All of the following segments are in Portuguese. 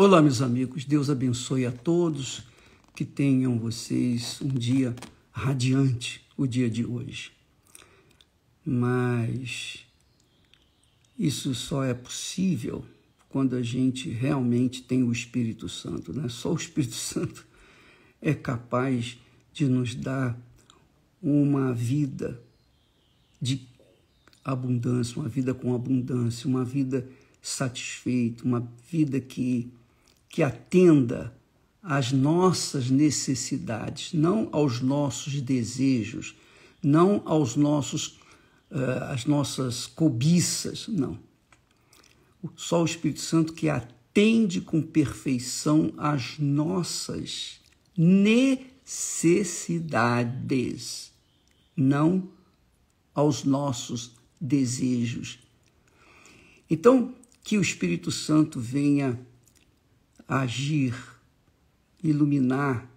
Olá, meus amigos. Deus abençoe a todos. Que tenham vocês um dia radiante, o dia de hoje. Mas isso só é possível quando a gente realmente tem o Espírito Santo, né? Só o Espírito Santo é capaz de nos dar uma vida de abundância, uma vida com abundância, uma vida satisfeita, uma vida que que atenda às nossas necessidades, não aos nossos desejos, não aos nossos eh, às nossas cobiças, não. Só o Espírito Santo que atende com perfeição às nossas necessidades, não aos nossos desejos. Então, que o Espírito Santo venha agir, iluminar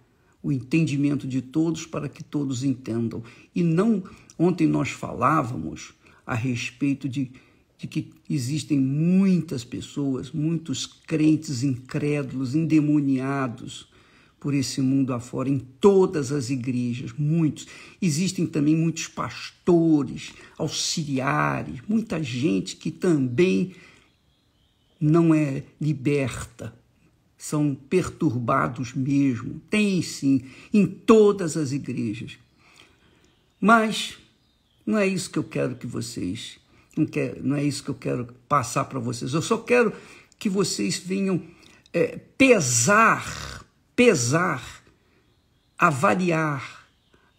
o entendimento de todos para que todos entendam. E não, ontem nós falávamos a respeito de, de que existem muitas pessoas, muitos crentes incrédulos, endemoniados por esse mundo afora, em todas as igrejas, muitos. Existem também muitos pastores, auxiliares, muita gente que também não é liberta são perturbados mesmo. Tem sim, em todas as igrejas. Mas não é isso que eu quero que vocês. Não, quer, não é isso que eu quero passar para vocês. Eu só quero que vocês venham é, pesar, pesar, avaliar,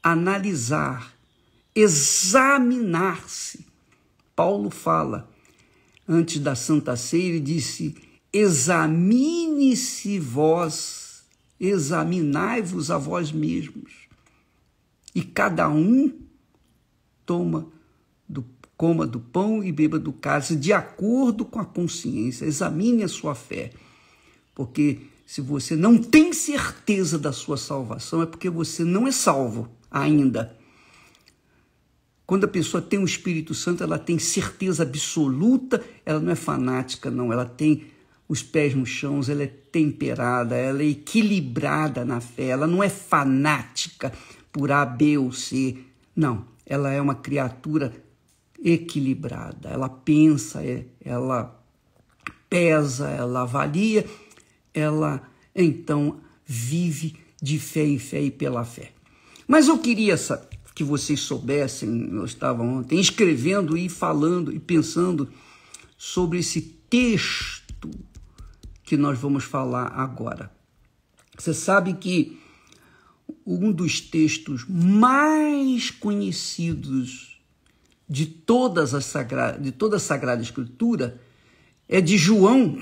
analisar, examinar-se. Paulo fala, antes da Santa Ceia, ele disse examine-se vós, examinai-vos a vós mesmos, e cada um toma do, coma do pão e beba do cálice, de acordo com a consciência, examine a sua fé, porque se você não tem certeza da sua salvação, é porque você não é salvo ainda. Quando a pessoa tem o Espírito Santo, ela tem certeza absoluta, ela não é fanática, não, ela tem os pés no chão, ela é temperada, ela é equilibrada na fé, ela não é fanática por A, B ou C. Não, ela é uma criatura equilibrada, ela pensa, é, ela pesa, ela avalia, ela então vive de fé em fé e pela fé. Mas eu queria que vocês soubessem, eu estava ontem escrevendo e falando e pensando sobre esse texto que nós vamos falar agora. Você sabe que um dos textos mais conhecidos de, todas as sagra... de toda a Sagrada Escritura é de João,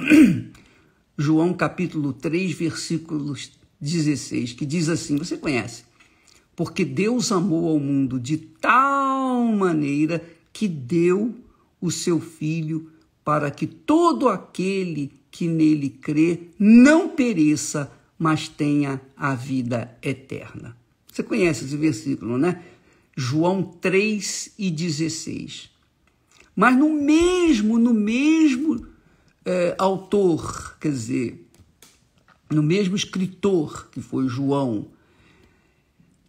João capítulo 3, versículos 16, que diz assim: você conhece? Porque Deus amou ao mundo de tal maneira que deu o seu Filho para que todo aquele que nele crê não pereça, mas tenha a vida eterna. Você conhece esse versículo, né? João 3 e 16. Mas no mesmo, no mesmo é, autor, quer dizer, no mesmo escritor que foi João,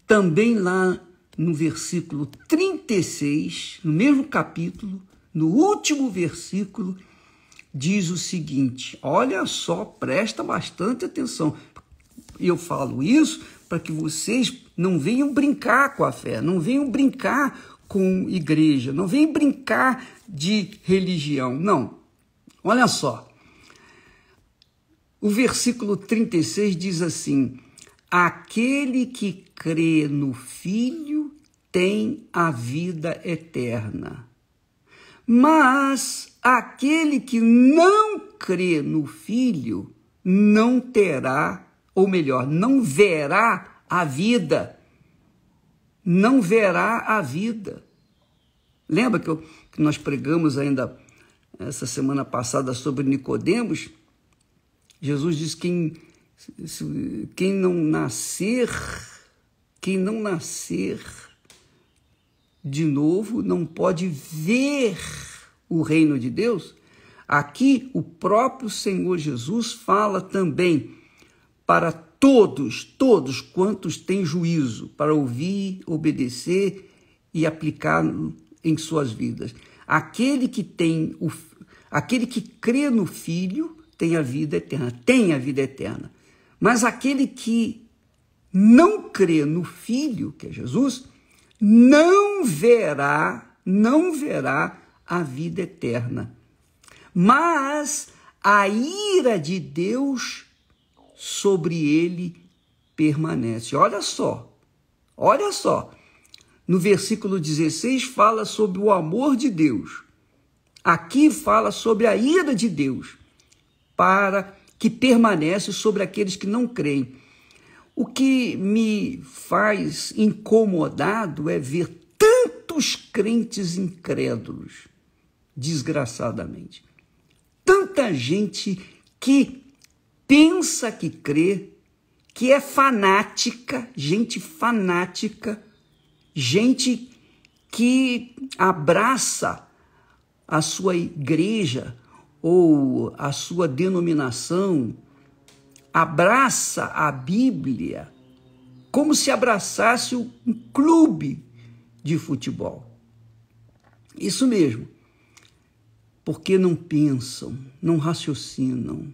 também lá no versículo 36, no mesmo capítulo, no último versículo, diz o seguinte: olha só, presta bastante atenção. E eu falo isso para que vocês não venham brincar com a fé, não venham brincar com igreja, não venham brincar de religião. Não. Olha só. O versículo 36 diz assim: Aquele que crê no Filho tem a vida eterna. Mas Aquele que não crê no Filho não terá, ou melhor, não verá a vida. Não verá a vida. Lembra que, eu, que nós pregamos ainda essa semana passada sobre Nicodemos? Jesus diz quem quem não nascer, quem não nascer de novo não pode ver o reino de Deus, aqui o próprio Senhor Jesus fala também para todos, todos quantos têm juízo, para ouvir, obedecer e aplicar em suas vidas. Aquele que tem o aquele que crê no filho tem a vida eterna, tem a vida eterna. Mas aquele que não crê no filho, que é Jesus, não verá, não verá a vida eterna. Mas a ira de Deus sobre ele permanece. Olha só, olha só. No versículo 16 fala sobre o amor de Deus. Aqui fala sobre a ira de Deus para que permanece sobre aqueles que não creem. O que me faz incomodado é ver tantos crentes incrédulos desgraçadamente. Tanta gente que pensa que crê, que é fanática, gente fanática, gente que abraça a sua igreja ou a sua denominação, abraça a Bíblia como se abraçasse um clube de futebol. Isso mesmo porque não pensam, não raciocinam,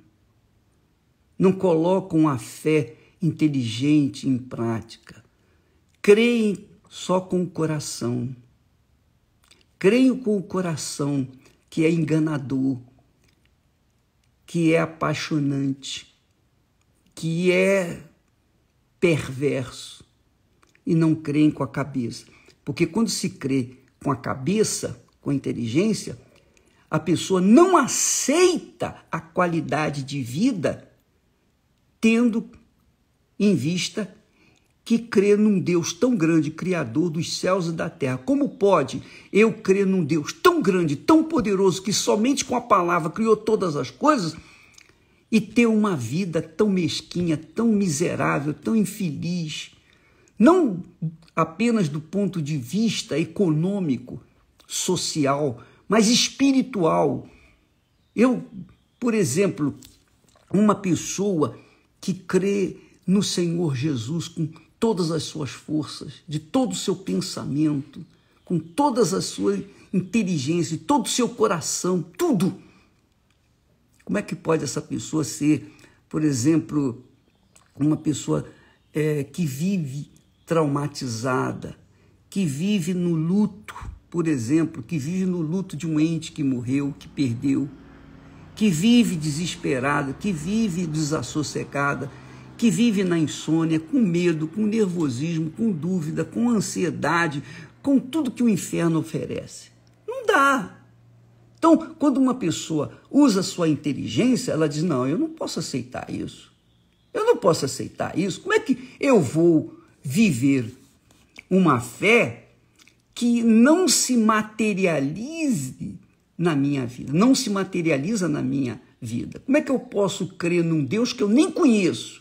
não colocam a fé inteligente em prática. Creem só com o coração. Creio com o coração que é enganador, que é apaixonante, que é perverso e não creem com a cabeça. Porque quando se crê com a cabeça, com a inteligência, a pessoa não aceita a qualidade de vida tendo em vista que crê num Deus tão grande, criador dos céus e da terra. Como pode eu crer num Deus tão grande, tão poderoso, que somente com a palavra criou todas as coisas, e ter uma vida tão mesquinha, tão miserável, tão infeliz? Não apenas do ponto de vista econômico, social, mas espiritual. Eu, por exemplo, uma pessoa que crê no Senhor Jesus com todas as suas forças, de todo o seu pensamento, com todas as suas inteligência, de todo o seu coração, tudo. Como é que pode essa pessoa ser, por exemplo, uma pessoa é, que vive traumatizada, que vive no luto, por exemplo, que vive no luto de um ente que morreu, que perdeu, que vive desesperada, que vive desassossegada, que vive na insônia, com medo, com nervosismo, com dúvida, com ansiedade, com tudo que o inferno oferece. Não dá. Então, quando uma pessoa usa sua inteligência, ela diz: Não, eu não posso aceitar isso. Eu não posso aceitar isso. Como é que eu vou viver uma fé que não se materialize na minha vida, não se materializa na minha vida. Como é que eu posso crer num Deus que eu nem conheço?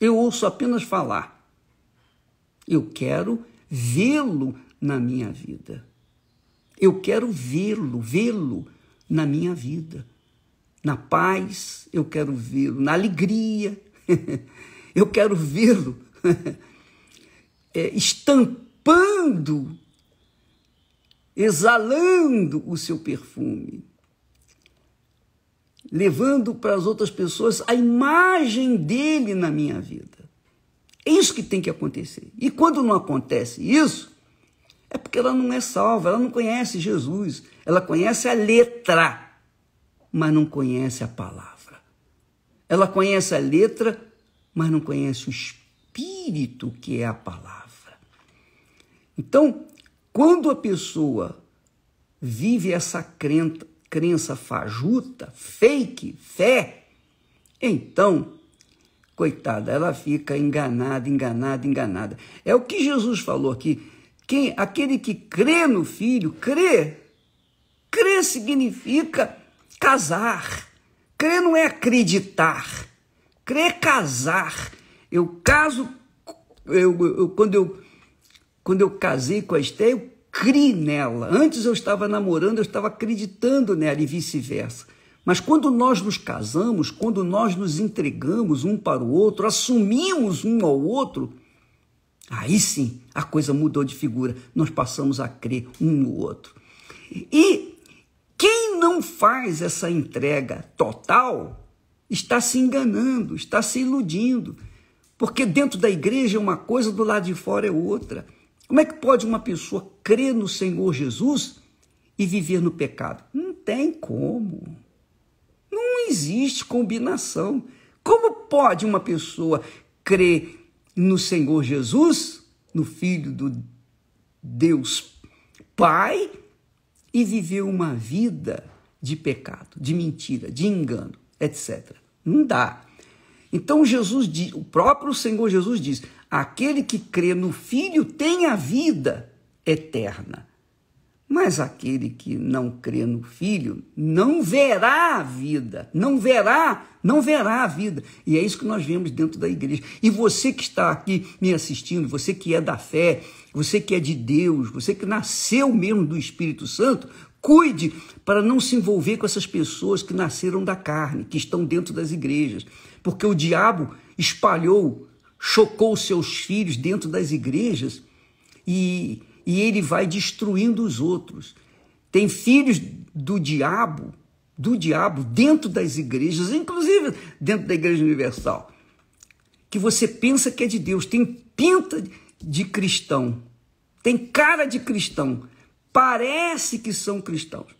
Eu ouço apenas falar. Eu quero vê-lo na minha vida. Eu quero vê-lo, vê-lo na minha vida. Na paz, eu quero vê-lo. Na alegria, eu quero vê-lo. é, estampando exalando o seu perfume, levando para as outras pessoas a imagem dele na minha vida. É isso que tem que acontecer. E quando não acontece isso, é porque ela não é salva, ela não conhece Jesus, ela conhece a letra, mas não conhece a palavra. Ela conhece a letra, mas não conhece o espírito que é a palavra. Então, quando a pessoa vive essa crença fajuta, fake, fé, então, coitada, ela fica enganada, enganada, enganada. É o que Jesus falou aqui. Quem, aquele que crê no filho, crê. crê significa casar. Crê não é acreditar. crê é casar. Eu caso, eu, eu, quando eu quando eu casei com a Esté, eu criei nela. Antes eu estava namorando, eu estava acreditando nela e vice-versa. Mas quando nós nos casamos, quando nós nos entregamos um para o outro, assumimos um ao outro, aí sim a coisa mudou de figura. Nós passamos a crer um no outro. E quem não faz essa entrega total está se enganando, está se iludindo. Porque dentro da igreja é uma coisa, do lado de fora é outra. Como é que pode uma pessoa crer no Senhor Jesus e viver no pecado? Não tem como. Não existe combinação. Como pode uma pessoa crer no Senhor Jesus, no Filho do Deus Pai, e viver uma vida de pecado, de mentira, de engano, etc. Não dá. Então Jesus diz, o próprio Senhor Jesus diz: Aquele que crê no Filho tem a vida eterna. Mas aquele que não crê no Filho não verá a vida, não verá, não verá a vida. E é isso que nós vemos dentro da igreja. E você que está aqui me assistindo, você que é da fé, você que é de Deus, você que nasceu mesmo do Espírito Santo, cuide para não se envolver com essas pessoas que nasceram da carne, que estão dentro das igrejas, porque o diabo espalhou chocou seus filhos dentro das igrejas e, e ele vai destruindo os outros. Tem filhos do diabo, do diabo, dentro das igrejas, inclusive dentro da Igreja Universal, que você pensa que é de Deus, tem pinta de cristão, tem cara de cristão, parece que são cristãos,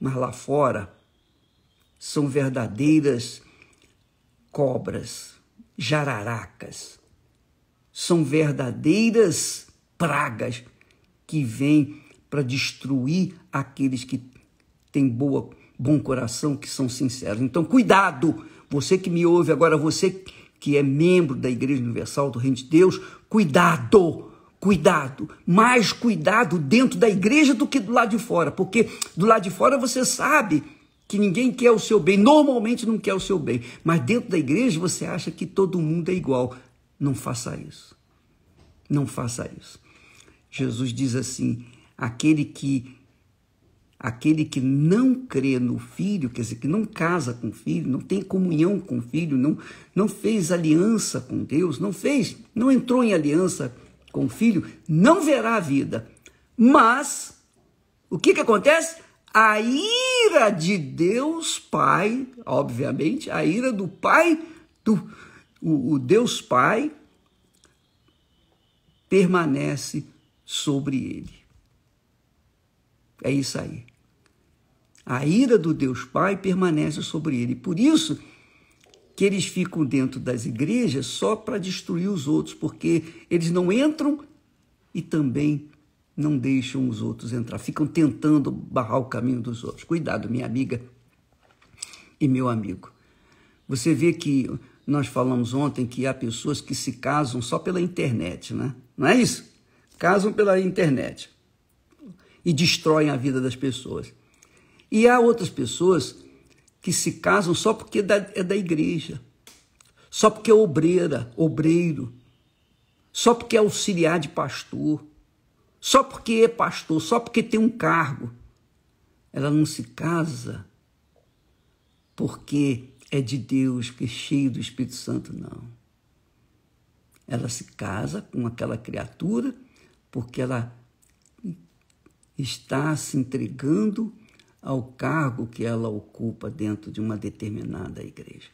mas lá fora são verdadeiras cobras jararacas. São verdadeiras pragas que vêm para destruir aqueles que têm boa, bom coração, que são sinceros. Então, cuidado! Você que me ouve agora, você que é membro da Igreja Universal do Reino de Deus, cuidado! Cuidado, mais cuidado dentro da igreja do que do lado de fora, porque do lado de fora você sabe que ninguém quer o seu bem, normalmente não quer o seu bem, mas dentro da igreja você acha que todo mundo é igual. Não faça isso. Não faça isso. Jesus diz assim: aquele que aquele que não crê no filho, quer dizer, que não casa com o filho, não tem comunhão com o filho, não não fez aliança com Deus, não fez, não entrou em aliança com o filho, não verá a vida. Mas o que que acontece? a ira de Deus Pai, obviamente, a ira do Pai, do o, o Deus Pai, permanece sobre ele. É isso aí. A ira do Deus Pai permanece sobre ele. Por isso que eles ficam dentro das igrejas só para destruir os outros, porque eles não entram e também não deixam os outros entrar, ficam tentando barrar o caminho dos outros. Cuidado, minha amiga e meu amigo. Você vê que nós falamos ontem que há pessoas que se casam só pela internet, né? Não é isso? Casam pela internet e destroem a vida das pessoas. E há outras pessoas que se casam só porque é da, é da igreja, só porque é obreira, obreiro, só porque é auxiliar de pastor só porque é pastor, só porque tem um cargo. Ela não se casa porque é de Deus, que é cheio do Espírito Santo, não. Ela se casa com aquela criatura porque ela está se entregando ao cargo que ela ocupa dentro de uma determinada igreja.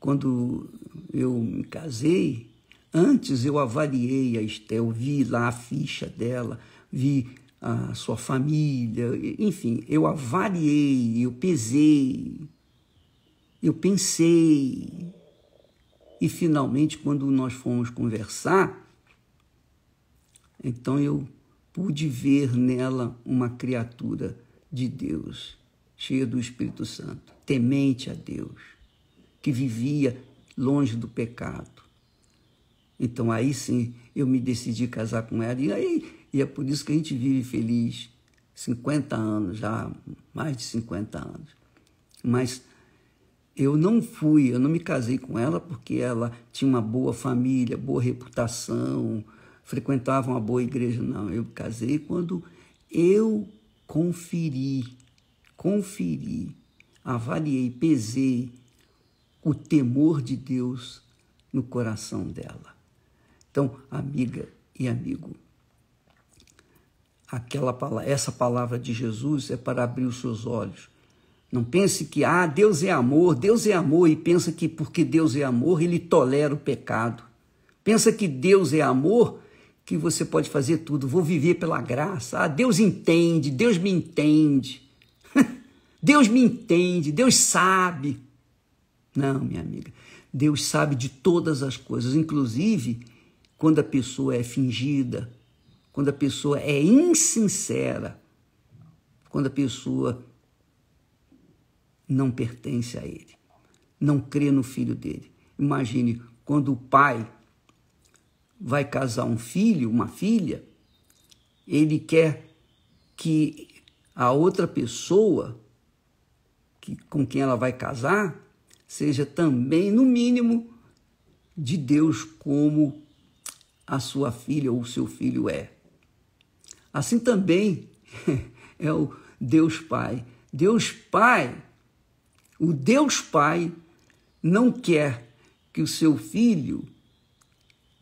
Quando eu me casei, Antes eu avaliei a Estel, vi lá a ficha dela, vi a sua família, enfim, eu avaliei, eu pesei, eu pensei. E finalmente, quando nós fomos conversar, então eu pude ver nela uma criatura de Deus, cheia do Espírito Santo, temente a Deus, que vivia longe do pecado então aí sim eu me decidi casar com ela. E aí e é por isso que a gente vive feliz 50 anos já, mais de 50 anos. Mas eu não fui, eu não me casei com ela porque ela tinha uma boa família, boa reputação, frequentava uma boa igreja, não. Eu casei quando eu conferi, conferi, avaliei, pesei o temor de Deus no coração dela. Então, amiga e amigo, aquela essa palavra de Jesus é para abrir os seus olhos. Não pense que ah, Deus é amor, Deus é amor e pensa que porque Deus é amor, ele tolera o pecado. Pensa que Deus é amor, que você pode fazer tudo, vou viver pela graça. Ah, Deus entende, Deus me entende. Deus me entende, Deus sabe. Não, minha amiga. Deus sabe de todas as coisas, inclusive quando a pessoa é fingida, quando a pessoa é insincera, quando a pessoa não pertence a ele, não crê no filho dele. Imagine quando o pai vai casar um filho, uma filha, ele quer que a outra pessoa que, com quem ela vai casar seja também, no mínimo, de Deus como a sua filha ou o seu filho é. Assim também é o Deus Pai. Deus Pai, o Deus Pai não quer que o seu filho,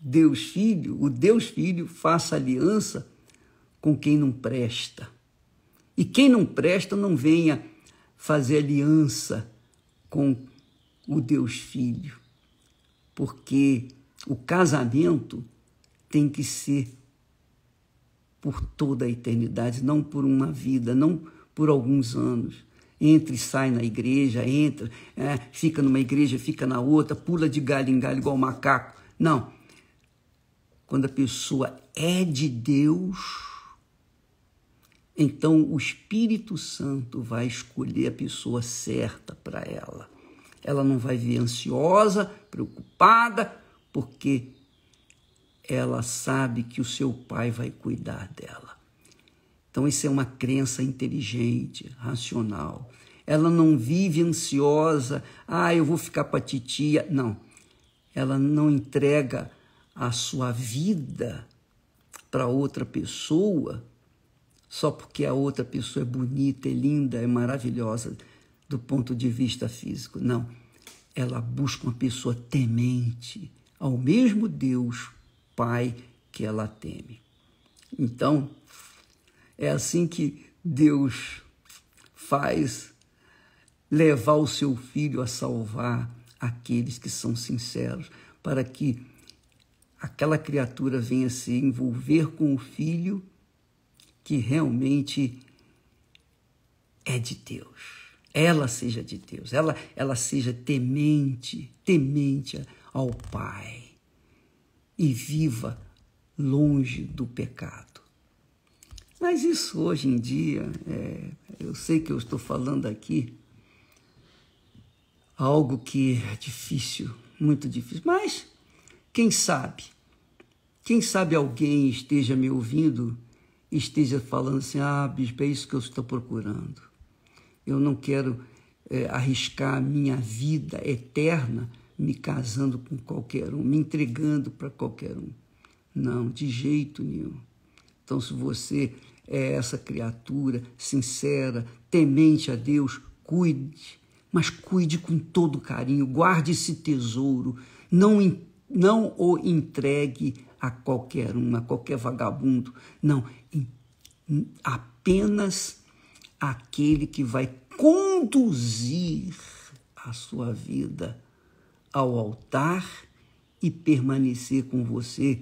Deus Filho, o Deus Filho faça aliança com quem não presta. E quem não presta não venha fazer aliança com o Deus Filho, porque o casamento tem que ser por toda a eternidade, não por uma vida, não por alguns anos. Entra e sai na igreja, entra, é, fica numa igreja, fica na outra, pula de galho em galho igual macaco. Não. Quando a pessoa é de Deus, então o Espírito Santo vai escolher a pessoa certa para ela. Ela não vai vir ansiosa, preocupada, porque ela sabe que o seu pai vai cuidar dela. Então, isso é uma crença inteligente, racional. Ela não vive ansiosa, ah, eu vou ficar para titia. Não. Ela não entrega a sua vida para outra pessoa só porque a outra pessoa é bonita, é linda, é maravilhosa do ponto de vista físico. Não. Ela busca uma pessoa temente ao mesmo Deus Pai que ela teme. Então, é assim que Deus faz levar o seu filho a salvar aqueles que são sinceros, para que aquela criatura venha se envolver com o filho que realmente é de Deus. Ela seja de Deus, ela, ela seja temente, temente ao Pai e viva longe do pecado. Mas isso hoje em dia, é, eu sei que eu estou falando aqui algo que é difícil, muito difícil, mas quem sabe, quem sabe alguém esteja me ouvindo e esteja falando assim: ah, bispo, é isso que eu estou procurando. Eu não quero é, arriscar a minha vida eterna me casando com qualquer um, me entregando para qualquer um. Não, de jeito nenhum. Então, se você é essa criatura sincera, temente a Deus, cuide, mas cuide com todo carinho, guarde esse tesouro, não, não o entregue a qualquer um, a qualquer vagabundo. Não, apenas aquele que vai conduzir a sua vida ao altar e permanecer com você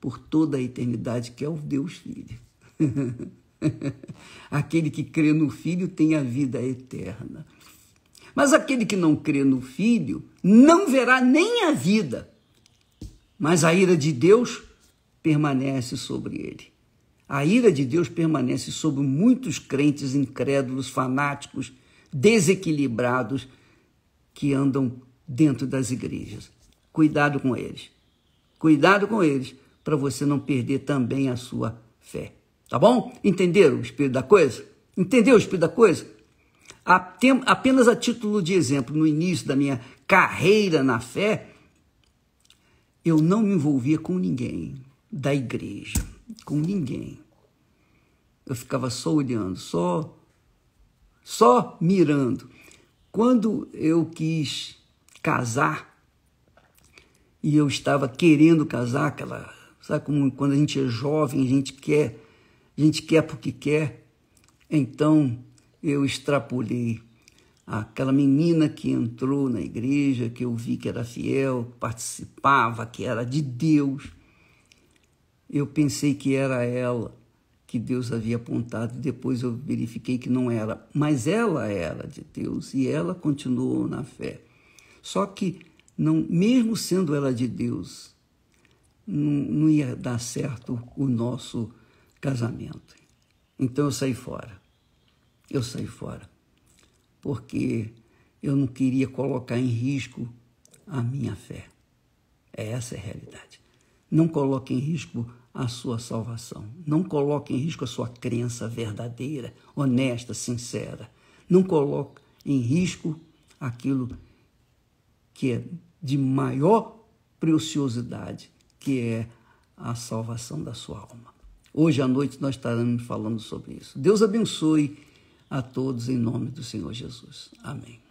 por toda a eternidade, que é o Deus Filho. aquele que crê no Filho tem a vida eterna. Mas aquele que não crê no Filho não verá nem a vida, mas a ira de Deus permanece sobre ele. A ira de Deus permanece sobre muitos crentes incrédulos, fanáticos, desequilibrados, que andam dentro das igrejas. Cuidado com eles. Cuidado com eles para você não perder também a sua fé. Tá bom? Entenderam o espírito da coisa? Entendeu o espírito da coisa? Apenas a título de exemplo, no início da minha carreira na fé, eu não me envolvia com ninguém da igreja, com ninguém. Eu ficava só olhando, só, só mirando. Quando eu quis casar e eu estava querendo casar, aquela, sabe como quando a gente é jovem, a gente quer, a gente quer porque quer. Então eu extrapolei aquela menina que entrou na igreja, que eu vi que era fiel, que participava, que era de Deus. Eu pensei que era ela que Deus havia apontado, e depois eu verifiquei que não era, mas ela era de Deus e ela continuou na fé. Só que, não, mesmo sendo ela de Deus, não, não ia dar certo o nosso casamento. Então eu saí fora. Eu saí fora. Porque eu não queria colocar em risco a minha fé. É essa a realidade. Não coloque em risco a sua salvação. Não coloque em risco a sua crença verdadeira, honesta, sincera. Não coloque em risco aquilo que é de maior preciosidade, que é a salvação da sua alma. Hoje à noite nós estaremos falando sobre isso. Deus abençoe a todos em nome do Senhor Jesus. Amém.